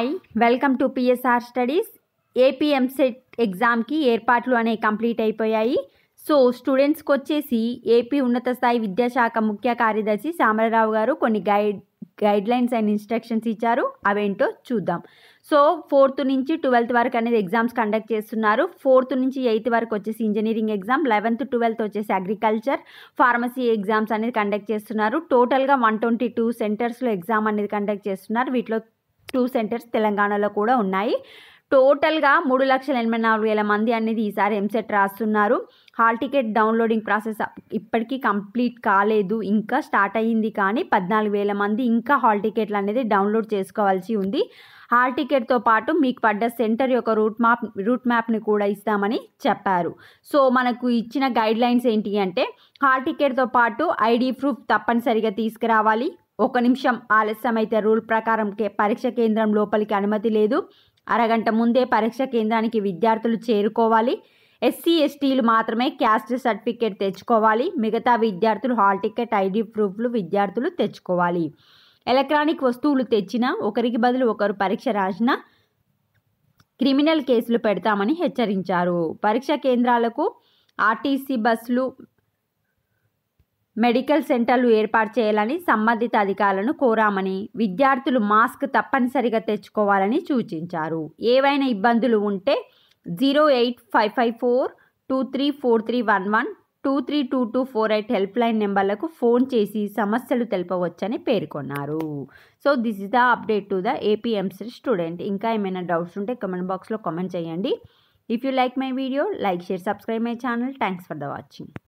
hi welcome to PSR studies AP EAMCET ఎగ్జామ్కి ఏర్పాట్లు అనేవి కంప్లీట్ అయిపోయాయి సో స్టూడెంట్స్కి వచ్చేసి ఏపీ ఉన్నత స్థాయి విద్యాశాఖ ముఖ్య కార్యదర్శి శామలరావు గారు కొన్ని గైడ్ గైడ్లైన్స్ అండ్ ఇన్స్ట్రక్షన్స్ ఇచ్చారు అవేంటో చూద్దాం సో ఫోర్త్ నుంచి ట్వెల్త్ వరకు అనేది ఎగ్జామ్స్ కండక్ట్ చేస్తున్నారు ఫోర్త్ నుంచి ఎయిత్ వరకు వచ్చేసి ఇంజనీరింగ్ ఎగ్జామ్ లెవెన్త్ ట్వెల్త్ వచ్చేసి అగ్రికల్చర్ ఫార్మసీ ఎగ్జామ్స్ అనేది కండక్ట్ చేస్తున్నారు టోటల్గా వన్ ట్వంటీ టూ సెంటర్స్లో ఎగ్జామ్ అనేది కండక్ట్ చేస్తున్నారు వీటిలో టూ సెంటర్స్ తెలంగాణలో కూడా ఉన్నాయి టోటల్గా మూడు లక్షల ఎనభై నాలుగు వేల మంది అనేది ఈసారి ఎంసెట్ రాస్తున్నారు హాల్ టికెట్ డౌన్లోడింగ్ ప్రాసెస్ ఇప్పటికీ కంప్లీట్ కాలేదు ఇంకా స్టార్ట్ అయ్యింది కానీ పద్నాలుగు వేల మంది ఇంకా హాల్ టికెట్లు అనేది డౌన్లోడ్ చేసుకోవాల్సి ఉంది హాల్ టికెట్తో పాటు మీకు పడ్డ సెంటర్ యొక్క రూట్ మ్యాప్ రూట్ మ్యాప్ని కూడా ఇస్తామని చెప్పారు సో మనకు ఇచ్చిన గైడ్లైన్స్ ఏంటి అంటే హాల్ టికెట్తో పాటు ఐడి ప్రూఫ్ తప్పనిసరిగా తీసుకురావాలి ఒక నిమిషం ఆలస్యమైతే రూల్ ప్రకారం పరీక్ష కేంద్రం లోపలికి అనుమతి లేదు అరగంట ముందే పరీక్ష కేంద్రానికి విద్యార్థులు చేరుకోవాలి ఎస్సీ ఎస్టీలు మాత్రమే క్యాస్ట్ సర్టిఫికేట్ తెచ్చుకోవాలి మిగతా విద్యార్థులు హాల్ టికెట్ ఐడి ప్రూఫ్లు విద్యార్థులు తెచ్చుకోవాలి ఎలక్ట్రానిక్ వస్తువులు తెచ్చిన ఒకరికి బదులు ఒకరు పరీక్ష రాసిన క్రిమినల్ కేసులు పెడతామని హెచ్చరించారు పరీక్ష కేంద్రాలకు ఆర్టీసీ బస్సులు మెడికల్ సెంటర్లు ఏర్పాటు చేయాలని సంబంధిత అధికారులను కోరామని విద్యార్థులు మాస్క్ తప్పనిసరిగా తెచ్చుకోవాలని సూచించారు ఏవైనా ఇబ్బందులు ఉంటే zero eight five five four two three four three one one two three two two four eight help line నెంబర్లకు ఫోన్ చేసి సమస్యలు తెలపవచ్చని పేర్కొన్నారు so this is the update to the APMC student ఇంకా ఏమైనా డౌట్స్ ఉంటే కమెంట్ బాక్స్లో comment చేయండి if you like my video like share subscribe my channel thanks for the watching